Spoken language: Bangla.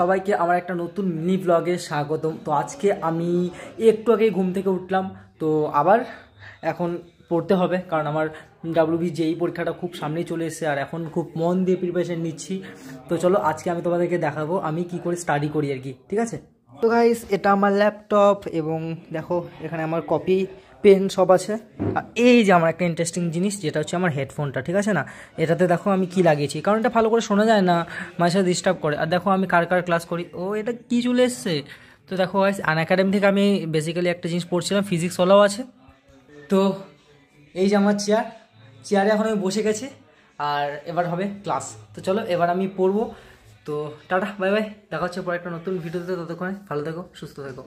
সবাইকে আমার একটা নতুন মিনি ব্লগে স্বাগতম তো আজকে আমি একটু আগে ঘুম থেকে উঠলাম তো আবার এখন পড়তে হবে কারণ আমার ডাব্লিউবি যেই e পরীক্ষাটা খুব সামনেই চলে এসেছে আর এখন খুব মন দিয়ে প্রিপারেশান নিচ্ছি তো চলো আজকে আমি তোমাদেরকে দেখাবো আমি কি করে স্টাডি করি আর কি ঠিক আছে তো গাইস এটা আমার ল্যাপটপ এবং দেখো এখানে আমার কপি পেন সব আছে আর এই যে আমার একটা ইন্টারেস্টিং জিনিস যেটা হচ্ছে আমার হেডফোনটা ঠিক আছে না এটাতে দেখো আমি কি লাগিয়েছি কারণ এটা ভালো করে শোনা যায় না মাঝে সাথে ডিস্টার্ব করে আর দেখো আমি কার কার ক্লাস করি ও এটা কী চলে এসছে তো দেখো গাইস আন একাডেমি থেকে আমি বেসিক্যালি একটা জিনিস পড়ছিলাম ফিজিক্স ওলাও আছে তো এই যে আমার চেয়ার চেয়ারে এখন আমি বসে গেছি আর এবার হবে ক্লাস তো চলো এবার আমি পড়বো তো টাটা বাই বাই দেখা হচ্ছে পরে একটা নতুন ভিডিওতে ততক্ষণে ভালো থেকো সুস্থ থেকো